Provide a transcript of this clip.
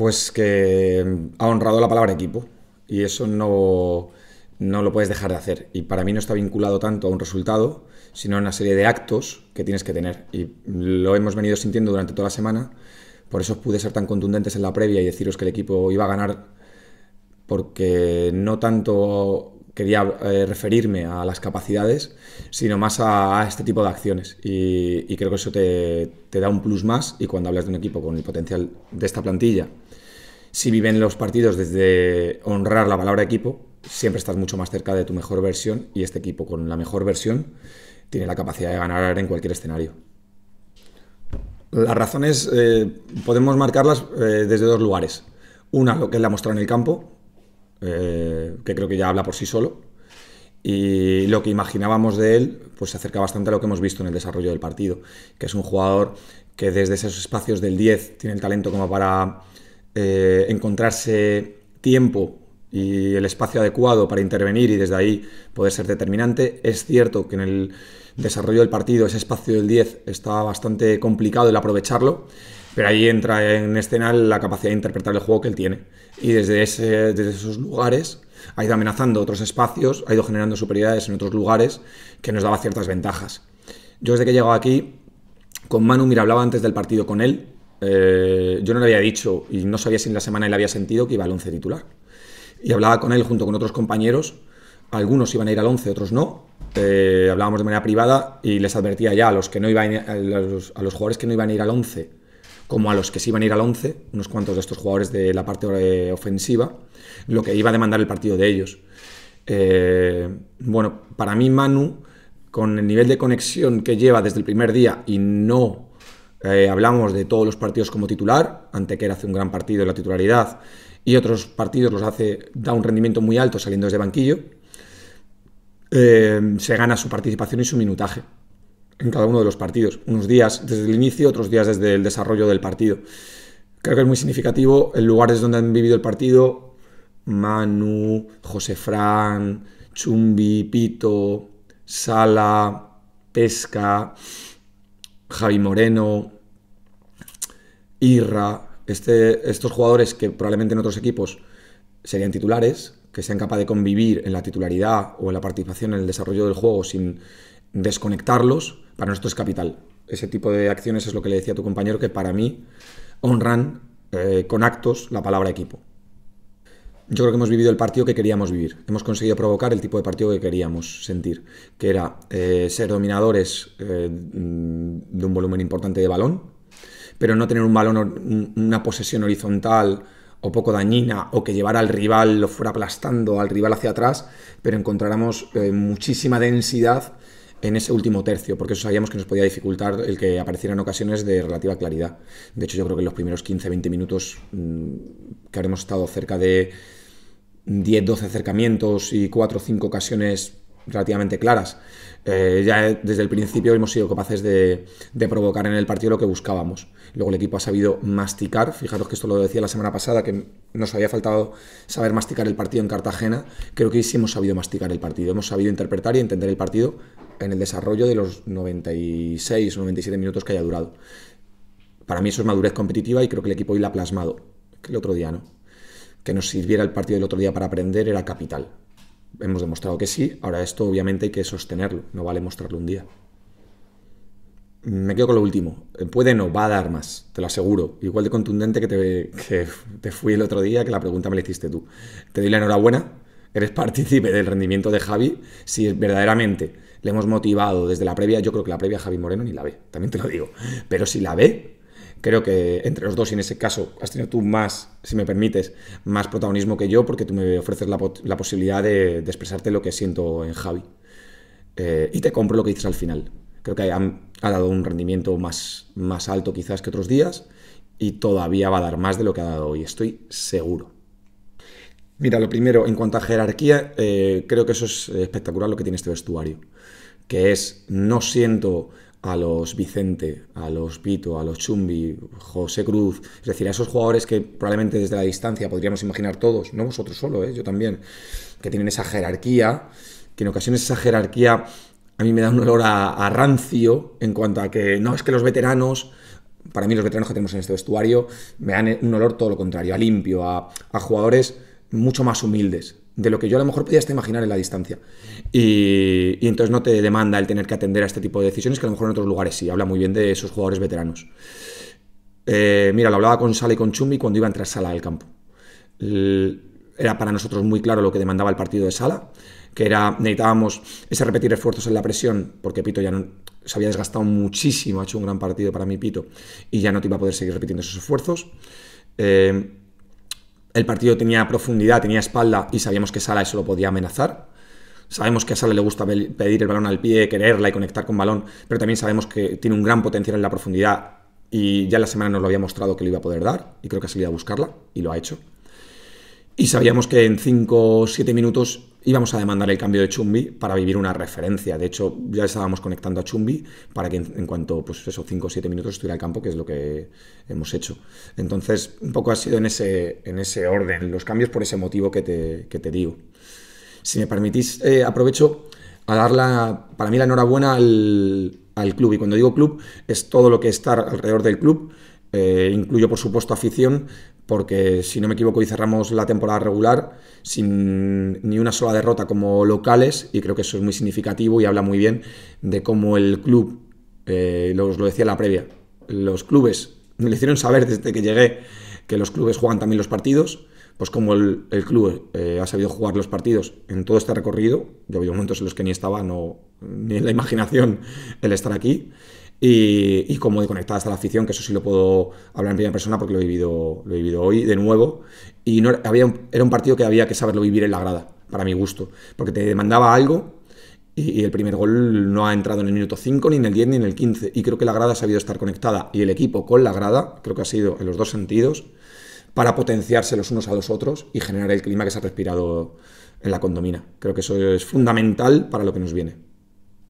Pues que mm, ha honrado la palabra equipo y eso no, no lo puedes dejar de hacer. Y para mí no está vinculado tanto a un resultado, sino a una serie de actos que tienes que tener. Y lo hemos venido sintiendo durante toda la semana. Por eso pude ser tan contundentes en la previa y deciros que el equipo iba a ganar porque no tanto quería eh, referirme a las capacidades, sino más a, este tipo de acciones. Y, creo que eso te, da un plus más y cuando hablas de un equipo con el potencial de esta plantilla, si viven los partidos desde honrar la palabra equipo, siempre estás mucho más cerca de tu mejor versión y este equipo con la mejor versión tiene la capacidad de ganar en cualquier escenario. Las razones eh, podemos marcarlas eh, desde dos lugares. Una, lo que él ha mostrado en el campo, eh, que creo que ya habla por sí solo. Y lo que imaginábamos de él, pues se acerca bastante a lo que hemos visto en el desarrollo del partido, que es un jugador que desde esos espacios del 10 tiene el talento como para eh, encontrarse tiempo y el espacio adecuado para intervenir y desde ahí poder ser determinante. Es cierto que en el desarrollo del partido ese espacio del 10 está bastante complicado el aprovecharlo pero ahí entra en escena la capacidad de interpretar el juego que él tiene. Y desde, ese, desde esos lugares ha ido amenazando otros espacios, ha ido generando superioridades en otros lugares que nos daba ciertas ventajas. Yo desde que he llegado aquí, con Manu, mira, hablaba antes del partido con él. Eh, yo no le había dicho y no sabía si en la semana él había sentido que iba al 11 titular. Y hablaba con él junto con otros compañeros. Algunos iban a ir al 11, otros no. Eh, hablábamos de manera privada y les advertía ya a los, que no iban a, los, a los jugadores que no iban a ir al 11 como a los que se iban a ir al 11, unos cuantos de estos jugadores de la parte eh, ofensiva, lo que iba a demandar el partido de ellos. Eh, bueno, para mí Manu, con el nivel de conexión que lleva desde el primer día y no eh, hablamos de todos los partidos como titular, ante que hace un gran partido en la titularidad y otros partidos los hace, da un rendimiento muy alto saliendo desde banquillo, se gana su participación y su minutaje en cada uno de los partidos. Unos días desde el inicio, otros días desde el desarrollo del partido. Creo que es muy significativo el lugar desde donde han vivido el partido. Manu, José Fran, Chumbi, Pito, Sala, Pesca, Javi Moreno, Irra. Este, estos jugadores que probablemente en otros equipos serían titulares, que sean capaces de convivir en la titularidad o en la participación en el desarrollo del juego sin desconectarlos, para nosotros es capital. Ese tipo de acciones es lo que le decía a tu compañero, que para mí honran eh, con actos la palabra equipo. Yo creo que hemos vivido el partido que queríamos vivir. Hemos conseguido provocar el tipo de partido que queríamos sentir, que era eh, ser dominadores eh, de un volumen importante de balón, pero no tener un balón, una posesión horizontal o poco dañina, o que llevara al rival, lo fuera aplastando al rival hacia atrás, pero encontráramos muchísima densidad en ese último tercio, porque eso sabíamos que nos podía dificultar el que aparecieran ocasiones de relativa claridad. De hecho, yo creo que en los primeros 15-20 minutos mm, que habremos estado cerca de 10-12 acercamientos y 4 o 5 ocasiones relativamente claras. Eh, ya desde el principio hemos sido capaces de, provocar en el partido lo que buscábamos. Luego el equipo ha sabido masticar, fijaros que esto lo decía la semana pasada, que nos había faltado saber masticar el partido en Cartagena, creo que sí hemos sabido masticar el partido, hemos sabido interpretar y entender el partido en el desarrollo de los 96 o 97 minutos que haya durado. Para mí eso es madurez competitiva y creo que el equipo hoy la ha plasmado, que el otro día no. Que nos sirviera el partido del otro día para aprender era capital. Hemos demostrado que sí, ahora esto obviamente hay que sostenerlo, no vale mostrarlo un día. Me quedo con lo último. Puede no, va a dar más, te lo aseguro. Igual de contundente que te, que te fui el otro día, que la pregunta me la hiciste tú. Te doy la enhorabuena eres partícipe del rendimiento de Javi si verdaderamente le hemos motivado desde la previa. Yo creo que la previa Javi Moreno ni la ve, también te lo digo. Pero si la ve, creo que entre los dos, en ese caso has tenido tú más, si me permites, más protagonismo que yo, porque tú me ofreces la, posibilidad de, expresarte lo que siento en Javi. Eh, y te compro lo que dices al final. Creo que ha dado un rendimiento más, más alto quizás que otros días y todavía va a dar más de lo que ha dado hoy, estoy seguro. Mira, lo primero, en cuanto a jerarquía, eh, creo que eso es espectacular lo que tiene este vestuario, que es no siento a los Vicente, a los Pito, a los Chumbi, José Cruz, es decir, a esos jugadores que probablemente desde la distancia podríamos imaginar todos, no vosotros solo, eh, yo también, que tienen esa jerarquía, que en ocasiones esa jerarquía a mí me da un olor a, rancio en cuanto a que no es que los veteranos para mí los veteranos que tenemos en este vestuario me dan un olor todo lo contrario, a limpio, a jugadores mucho más humildes de lo que yo a lo mejor podías imaginar en la distancia. Y, entonces no te demanda el tener que atender a este tipo de decisiones que a lo mejor en otros lugares sí. Habla muy bien de esos jugadores veteranos. Eh, mira, lo hablaba con Sala y con Chumbi cuando iba a entrar Sala al campo. Era para nosotros muy claro lo que demandaba el partido de Sala, que era necesitábamos ese repetir esfuerzos en la presión, porque Pito ya se había desgastado muchísimo, ha hecho un gran partido para mí Pito, y ya no te iba a poder seguir repitiendo esos esfuerzos. Eh, el partido tenía profundidad, tenía espalda y sabíamos que Sala eso lo podía amenazar. Sabemos que a Sala le gusta pedir el balón al pie, quererla y conectar con balón, pero también sabemos que tiene un gran potencial en la profundidad y ya la semana nos lo había mostrado que lo iba a poder dar y creo que ha salido a buscarla y lo ha hecho. Y sabíamos que en 5 o 7 minutos íbamos a demandar el cambio de Chumbi para vivir una referencia. De hecho, ya estábamos conectando a Chumbi para que en, cuanto, pues eso, 5 o 7 minutos estuviera al campo, que es lo que hemos hecho. Entonces, un poco ha sido en ese, en ese orden, los cambios por ese motivo que te, que te digo. Si me permitís, eh, aprovecho a dar para mí la enhorabuena al, al club. Y cuando digo club, es todo lo que está alrededor del club, eh, incluyo, por supuesto, afición, porque si no me equivoco, y cerramos la temporada regular sin ni una sola derrota como locales, y creo que eso es muy significativo y habla muy bien de cómo el club, eh, lo, os lo decía la previa, los clubes, me lo hicieron saber desde que llegué que los clubes juegan también los partidos, pues como el, club eh, ha sabido jugar los partidos en todo este recorrido, yo había momentos en los que ni estaba, ni en la imaginación el estar aquí. Y, y como de conectada hasta la afición, que eso sí lo puedo hablar en primera persona porque lo he vivido, lo he vivido hoy de nuevo. Y no, había era un partido que había que saberlo vivir en la grada, para mi gusto, porque te demandaba algo y, el primer gol no ha entrado en el minuto 5, ni en el 10, ni en el 15. Y creo que la grada ha sabido estar conectada y el equipo con la grada, creo que ha sido en los dos sentidos, para potenciarse los unos a los otros y generar el clima que se ha respirado en la condomina. Creo que eso es fundamental para lo que nos viene.